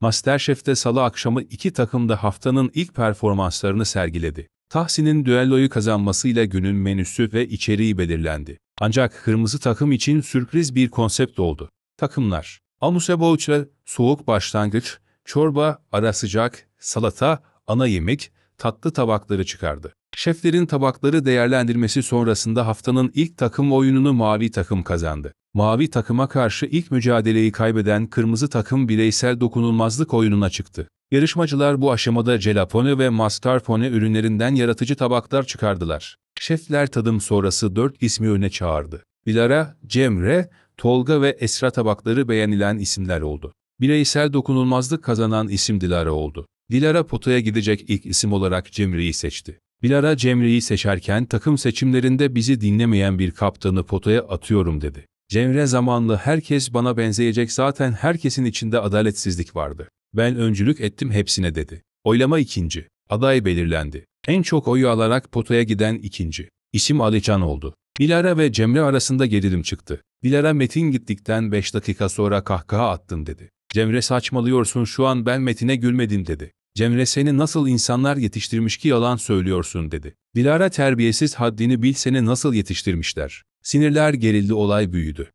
Masterchef'te salı akşamı iki takım da haftanın ilk performanslarını sergiledi. Tahsin'in düelloyu kazanmasıyla günün menüsü ve içeriği belirlendi. Ancak kırmızı takım için sürpriz bir konsept oldu. Takımlar Amuse Amusebouç'a soğuk başlangıç, çorba, ara sıcak, salata, ana yemek, tatlı tabakları çıkardı. Şeflerin tabakları değerlendirmesi sonrasında haftanın ilk takım oyununu mavi takım kazandı. Mavi takıma karşı ilk mücadeleyi kaybeden kırmızı takım bireysel dokunulmazlık oyununa çıktı. Yarışmacılar bu aşamada jelapone ve mascarpone ürünlerinden yaratıcı tabaklar çıkardılar. Şefler tadım sonrası dört ismi öne çağırdı. Dilara, Cemre, Tolga ve Esra tabakları beğenilen isimler oldu. Bireysel dokunulmazlık kazanan isim Dilara oldu. Dilara potaya gidecek ilk isim olarak Cemre'yi seçti. Dilara Cemre'yi seçerken takım seçimlerinde bizi dinlemeyen bir kaptanı potaya atıyorum dedi. Cemre zamanlı herkes bana benzeyecek zaten herkesin içinde adaletsizlik vardı. Ben öncülük ettim hepsine dedi. Oylama ikinci. Aday belirlendi. En çok oyu alarak potaya giden ikinci. İsim Alican oldu. Dilara ve Cemre arasında gerilim çıktı. Dilara Metin gittikten 5 dakika sonra kahkaha attın dedi. Cemre saçmalıyorsun şu an ben Metin'e gülmedim dedi. Cemre seni nasıl insanlar yetiştirmiş ki yalan söylüyorsun dedi. Dilara terbiyesiz haddini bilsene nasıl yetiştirmişler. Sinirler gerildi olay büyüdü.